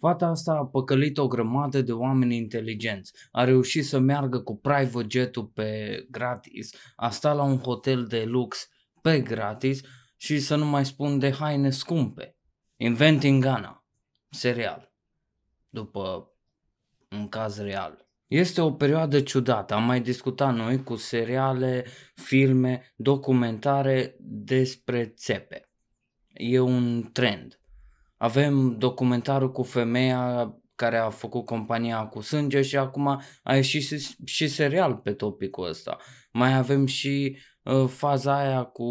Fata asta a păcălit o grămadă de oameni inteligenți, a reușit să meargă cu private jet-ul pe gratis, a stat la un hotel de lux pe gratis și să nu mai spun de haine scumpe. Inventing Ghana, serial, după un caz real. Este o perioadă ciudată, am mai discutat noi cu seriale, filme, documentare despre țepe. E un trend avem documentarul cu femeia care a făcut compania cu sânge și acum a ieșit și, și serial pe topicul ăsta. Mai avem și uh, faza aia cu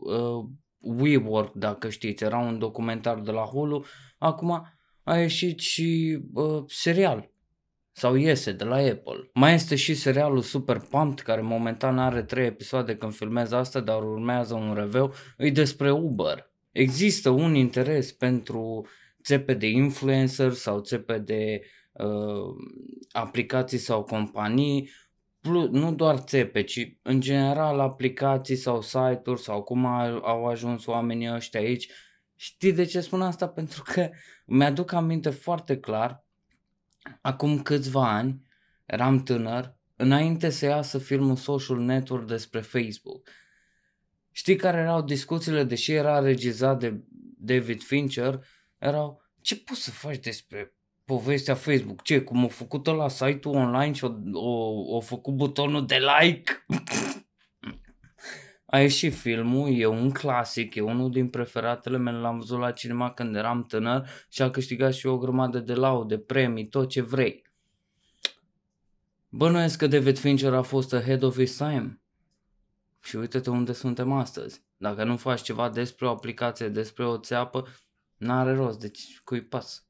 uh, WeWork, dacă știți, era un documentar de la Hulu, acum a ieșit și uh, serial sau iese de la Apple. Mai este și serialul Super Pumped, care momentan are 3 episoade când filmez asta, dar urmează un review, e despre Uber. Există un interes pentru țepe de influencer sau țepe de uh, aplicații sau companii, plus, nu doar țepe, ci în general aplicații sau site-uri sau cum au, ajuns oamenii ăștia aici. Știi de ce spun asta? Pentru că mi-aduc aminte foarte clar, acum câțiva ani, eram tânăr, înainte să iasă filmul Social Network despre Facebook Știi care erau discuțiile, deși era regizat de David Fincher, erau ce poți să faci despre povestea Facebook, ce, cum a făcut la site-ul online și o făcut butonul de like. A ieșit filmul, e un clasic, e unul din preferatele mele, l-am văzut la cinema când eram tânăr și a câștigat și o grămadă de laude, premii, tot ce vrei. Bănuiesc că David Fincher a fost ahead of his time și uite-te unde suntem astăzi. Dacă nu faci ceva despre o aplicație, despre o țeapă, n-are rost, deci cui pas.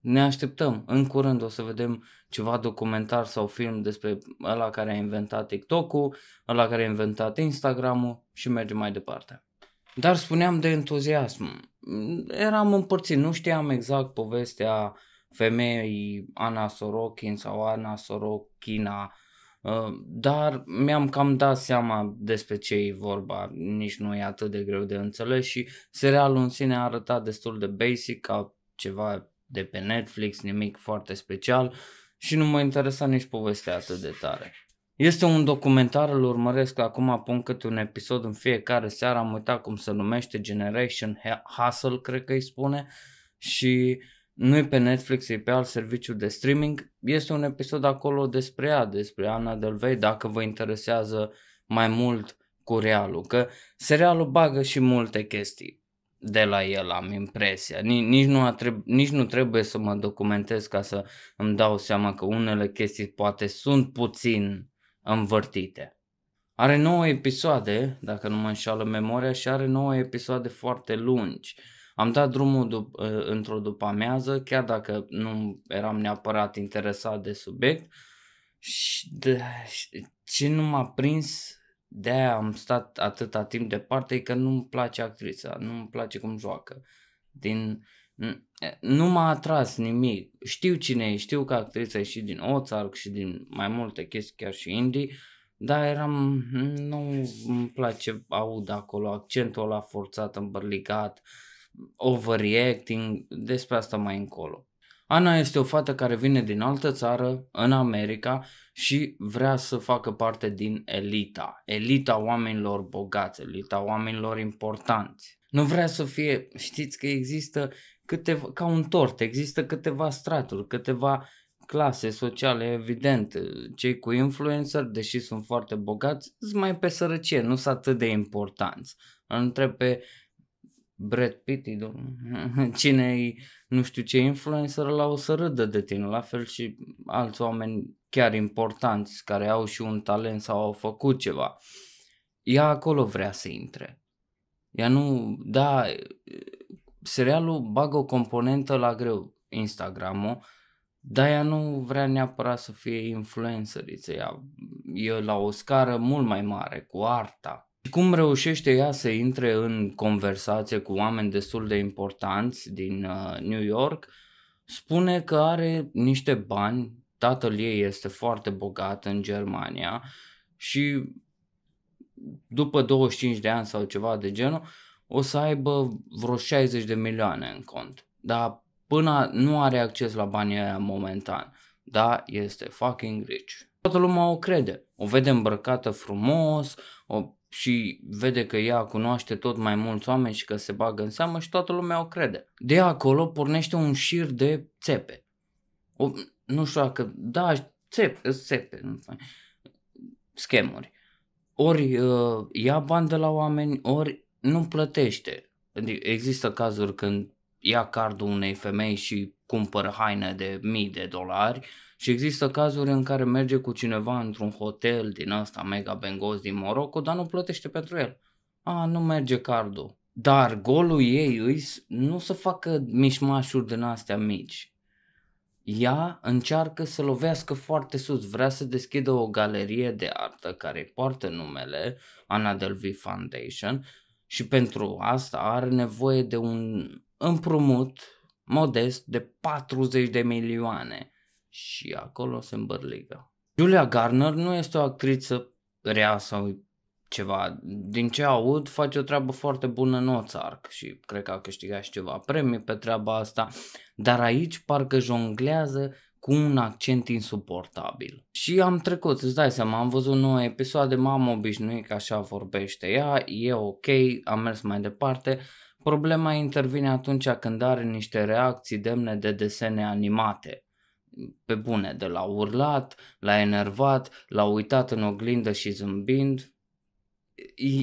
Ne așteptăm, în curând o să vedem ceva documentar sau film despre ăla care a inventat TikTok-ul, ăla care a inventat Instagram-ul și mergem mai departe. Dar spuneam de entuziasm. Eram împărțit, nu știam exact povestea femeii Ana Sorokin sau Ana Sorokina, Uh, dar mi-am cam dat seama despre ce e vorba, nici nu e atât de greu de înțeles și serialul în sine a arătat destul de basic, ca ceva de pe Netflix, nimic foarte special și nu mă interesa nici povestea atât de tare. Este un documentar, îl urmăresc acum, pun câte un episod în fiecare seară, am uitat cum se numește, Generation Hustle, cred că îi spune, și uh, nu e pe Netflix, e pe alt serviciu de streaming. Este un episod acolo despre ea, despre Ana Delvey, dacă vă interesează mai mult cu realul. Că serialul bagă și multe chestii de la el, am impresia. Nici nu, atreb- nici nu trebuie să mă documentez ca să îmi dau seama că unele chestii poate sunt puțin învârtite. Are 9 episoade, dacă nu mă înșală memoria, și are 9 episoade foarte lungi. Am dat drumul dup- ă, într-o după-amiază, chiar dacă nu eram neapărat interesat de subiect și de, ce nu m-a prins de aia am stat atâta timp departe e că nu-mi place actrița, nu-mi place cum joacă. Din, nu m-a atras nimic. Știu cine e, știu că actrița e și din Ozark și din mai multe chestii, chiar și indie, dar eram, nu îmi place aud acolo accentul ăla forțat, îmbărligat, uh, overreacting, despre asta mai încolo. Ana este o fată care vine din altă țară, în America, și vrea să facă parte din elita, elita oamenilor bogați, elita oamenilor importanți. Nu vrea să fie, știți că există câteva, ca un tort, există câteva straturi, câteva clase sociale, evident, cei cu influencer, deși sunt foarte bogați, sunt mai pe sărăcie, nu sunt atât de importanți. Îl întreb pe Brad Pitt, cine e nu știu ce influencer la o să râdă de tine, la fel și alți oameni chiar importanți care au și un talent sau au făcut ceva. Ea acolo vrea să intre. Ea nu, da, serialul bagă o componentă la greu, Instagram-ul, dar ea nu vrea neapărat să fie influenceriță, ea e la o scară mult mai mare, cu arta, cum reușește ea să intre în conversație cu oameni destul de importanți din uh, New York? Spune că are niște bani, tatăl ei este foarte bogat în Germania și după 25 de ani sau ceva de genul, o să aibă vreo 60 de milioane în cont. Dar până nu are acces la banii aia momentan. Da, este fucking rich toată lumea o crede. O vede îmbrăcată frumos o, și vede că ea cunoaște tot mai mulți oameni și că se bagă în seamă și toată lumea o crede. De acolo pornește un șir de țepe. O, nu știu dacă, da, țepe, țepe, nu schemuri. Ori uh, ia bani de la oameni, ori nu plătește. Adică există cazuri când ia cardul unei femei și cumpără haine de mii de dolari și există cazuri în care merge cu cineva într-un hotel din ăsta mega bengos din Morocco, dar nu plătește pentru el. A, nu merge cardul. Dar golul ei îi nu să facă mișmașuri din astea mici. Ea încearcă să lovească foarte sus, vrea să deschidă o galerie de artă care îi poartă numele Anna Delvey Foundation și pentru asta are nevoie de un împrumut modest de 40 de milioane și acolo se îmbărligă. Julia Garner nu este o actriță rea sau ceva. Din ce aud, face o treabă foarte bună în Ozark și cred că a câștigat și ceva premii pe treaba asta, dar aici parcă jonglează cu un accent insuportabil. Și am trecut, îți dai seama, am văzut nouă episoade, m-am obișnuit că așa vorbește ea, e ok, am mers mai departe, Problema intervine atunci când are niște reacții demne de desene animate. Pe bune, de la urlat, la enervat, la uitat în oglindă și zâmbind.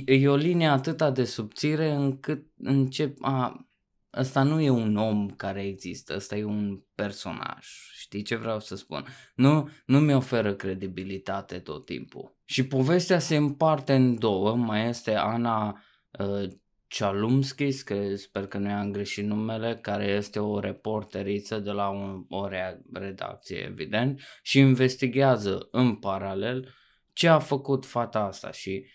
E, e o linie atât de subțire încât încep a... Ăsta nu e un om care există, ăsta e un personaj. Știi ce vreau să spun? Nu, nu mi oferă credibilitate tot timpul. Și povestea se împarte în două, mai este Ana uh, Cialumskis, că sper că nu i-am greșit numele, care este o reporteriță de la un, o redacție, evident, și investigează în paralel ce a făcut fata asta și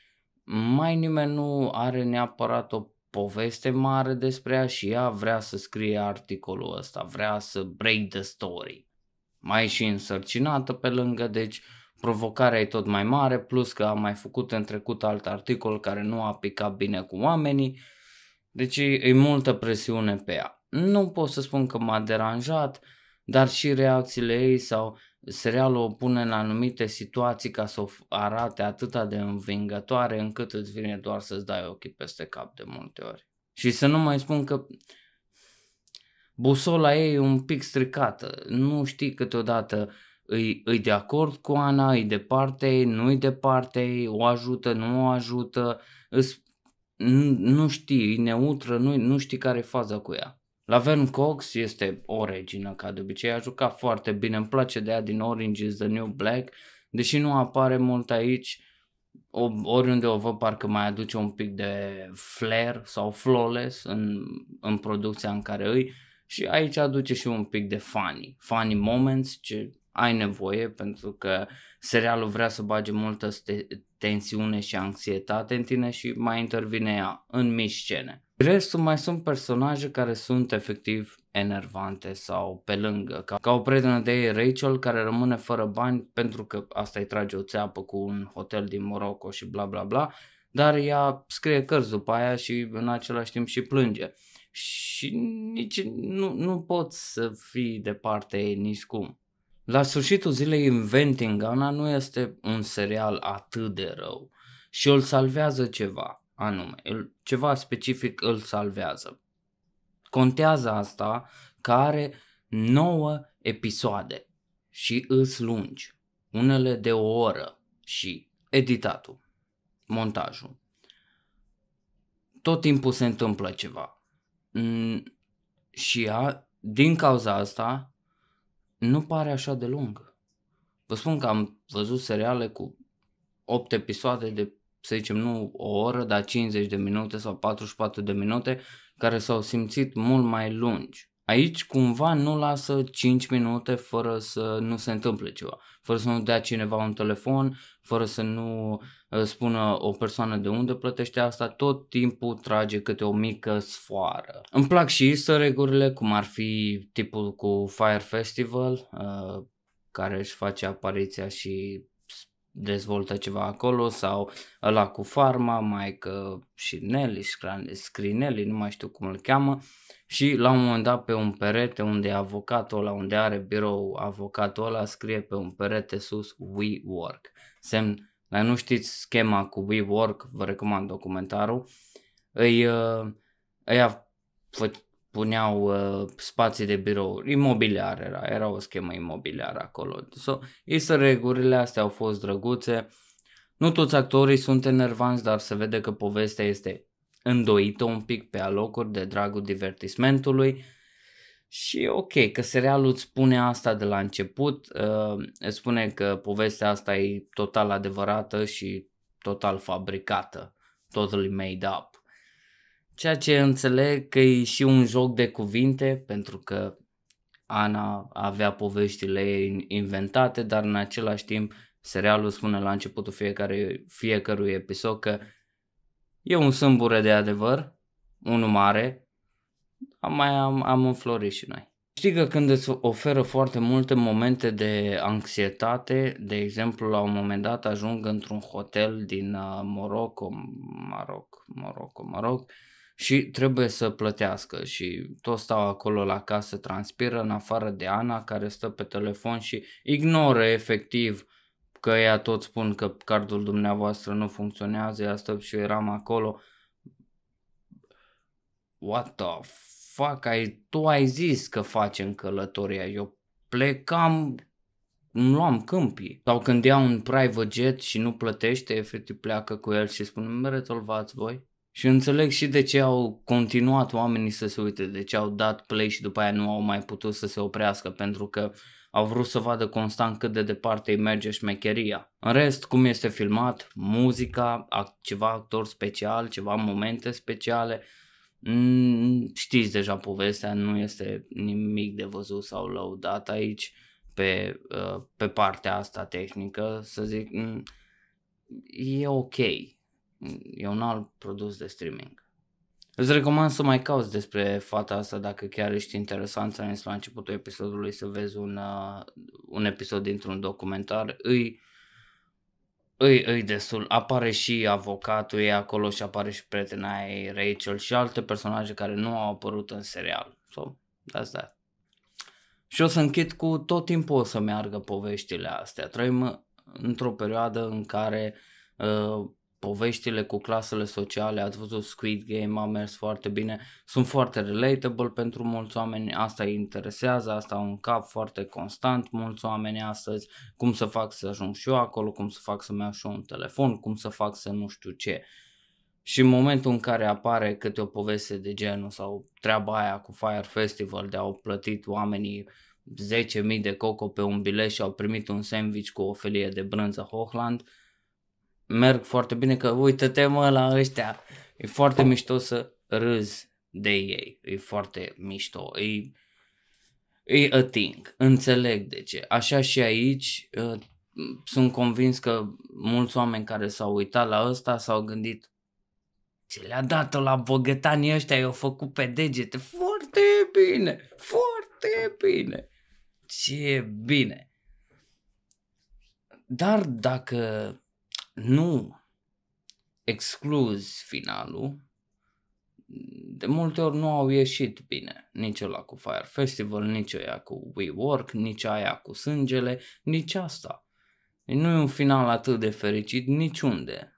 mai nimeni nu are neapărat o poveste mare despre ea și ea vrea să scrie articolul ăsta, vrea să break the story. Mai și însărcinată pe lângă, deci provocarea e tot mai mare, plus că am mai făcut în trecut alt articol care nu a picat bine cu oamenii, deci e multă presiune pe ea. Nu pot să spun că m-a deranjat, dar și reacțiile ei sau serialul o pune în anumite situații ca să o arate atâta de învingătoare încât îți vine doar să-ți dai ochii peste cap de multe ori. Și să nu mai spun că busola ei e un pic stricată, nu știi câteodată uh, îi, îi de acord cu Ana, îi departe, nu-i departe, o ajută, nu o ajută, îs, nu, nu știi, e neutră, nu, nu știi care e faza cu ea. La Vern Cox este o regină, ca de obicei, a jucat foarte bine, îmi place de ea din Orange is the New Black, deși nu apare mult aici, o, oriunde o văd parcă mai aduce un pic de flair sau flawless în, în producția în care îi și aici aduce și un pic de funny, funny moments, ce ai nevoie pentru că serialul vrea să bage multă tensiune și anxietate în tine și mai intervine ea în mici scene. Restul mai sunt personaje care sunt efectiv enervante sau pe lângă, ca, ca o prietenă de ei, Rachel, care rămâne fără bani pentru că asta îi trage o țeapă cu un hotel din Morocco și bla bla bla, dar ea scrie cărți după aia și în același timp și plânge. Și nici nu, nu poți să fii de partea ei nici cum. La sfârșitul zilei, Inventing Anna nu este un serial atât de rău și îl salvează ceva anume, ceva specific îl salvează. Contează asta că are 9 episoade și îs lungi, unele de o oră și editatul, montajul. Tot timpul se întâmplă ceva. Mm, și a, din cauza asta, nu pare așa de lung. Vă spun că am văzut seriale cu 8 episoade de, să zicem, nu o oră, dar 50 de minute sau 44 de minute, care s-au simțit mult mai lungi. Aici cumva nu lasă 5 minute fără să nu se întâmple ceva, fără să nu dea cineva un telefon, fără să nu uh, spună o persoană de unde plătește asta, tot timpul trage câte o mică sfoară. Îmi plac și easter cum ar fi tipul cu Fire Festival, uh, care își face apariția și dezvoltă ceva acolo sau ăla cu farma, mai că și Nelly, Scrinelli, nu mai știu cum îl cheamă și la un moment dat pe un perete unde e avocatul ăla, unde are birou avocatul ăla, scrie pe un perete sus We Work. Semn, dar nu știți schema cu We Work, vă recomand documentarul, îi, îi ă, a, puneau uh, spații de birou, imobiliar era, era o schemă imobiliară acolo. So, însă regulile astea au fost drăguțe. Nu toți actorii sunt enervanți, dar se vede că povestea este îndoită un pic pe alocuri de dragul divertismentului. Și ok, că serialul îți spune asta de la început, uh, îți spune că povestea asta e total adevărată și total fabricată, totally made up. Ceea ce înțeleg că e și un joc de cuvinte, pentru că Ana avea poveștile inventate, dar în același timp serialul spune la începutul fiecare, fiecărui episod că e un sâmbure de adevăr, unul mare, am mai am, am înflorit și noi. Știi că când îți oferă foarte multe momente de anxietate, de exemplu, la un moment dat ajung într-un hotel din uh, Moroco, Maroc, Moroco, Maroc, și trebuie să plătească și toți stau acolo la casă, transpiră în afară de Ana care stă pe telefon și ignoră efectiv că ea tot spun că cardul dumneavoastră nu funcționează, ea stă și eu eram acolo. What the fuck, ai, tu ai zis că facem călătoria, eu plecam nu luam câmpii. Sau când ia un private jet și nu plătește, efectiv pleacă cu el și spune, mă rezolvați voi. Și înțeleg și de ce au continuat oamenii să se uite, de ce au dat play și după aia nu au mai putut să se oprească, pentru că au vrut să vadă constant cât de departe îi merge șmecheria. În rest, cum este filmat, muzica, ceva actor special, ceva momente speciale, mm, știți deja povestea, nu este nimic de văzut sau lăudat aici pe, uh, pe partea asta tehnică, să zic, mm, e ok e un alt produs de streaming. Îți recomand să mai cauți despre fata asta dacă chiar ești interesant să la începutul episodului să vezi un, uh, un episod dintr-un documentar. Îi, îi, îi destul. Apare și avocatul ei acolo și apare și prietena ei Rachel și alte personaje care nu au apărut în serial. So, that's that. Și o să închid cu tot timpul o să meargă poveștile astea. Trăim într-o perioadă în care uh, poveștile cu clasele sociale, ați văzut Squid Game a mers foarte bine, sunt foarte relatable pentru mulți oameni, asta îi interesează, asta au un cap foarte constant mulți oameni astăzi, cum să fac să ajung și eu acolo, cum să fac să-mi iau și eu un telefon, cum să fac să nu știu ce. Și în momentul în care apare câte o poveste de genul sau treaba aia cu Fire Festival de au plătit oamenii 10.000 de coco pe un bilet și au primit un sandwich cu o felie de brânză Hochland, merg foarte bine că uită-te mă la ăștia. E foarte mișto să râzi de ei. E foarte mișto. E, e ating. Înțeleg de ce. Așa și aici uh, sunt convins că mulți oameni care s-au uitat la ăsta s-au gândit ce le-a dat la bogătanii ăștia, i-au făcut pe degete. Foarte bine! Foarte bine! Ce bine! Dar dacă nu excluzi finalul, de multe ori nu au ieșit bine, nici ăla cu Fire Festival, nici aia cu Work nici aia cu sângele, nici asta. Deci nu e un final atât de fericit niciunde.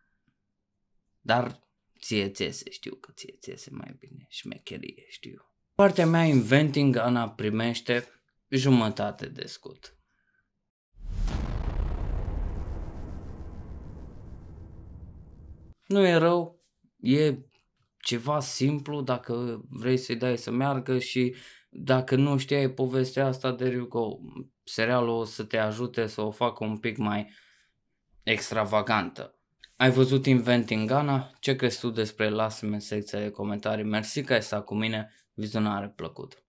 Dar ție țese, știu că ție țese mai bine, șmecherie, știu. Partea mea Inventing Ana primește jumătate de scut. Nu e rău, e ceva simplu dacă vrei să-i dai să meargă și dacă nu știai povestea asta de Ryuko, serialul o să te ajute să o facă un pic mai extravagantă. Ai văzut Inventing Ghana? Ce crezi tu despre? Lasă-mi în secția de comentarii. Mersi că ai stat cu mine. Vizionare plăcută!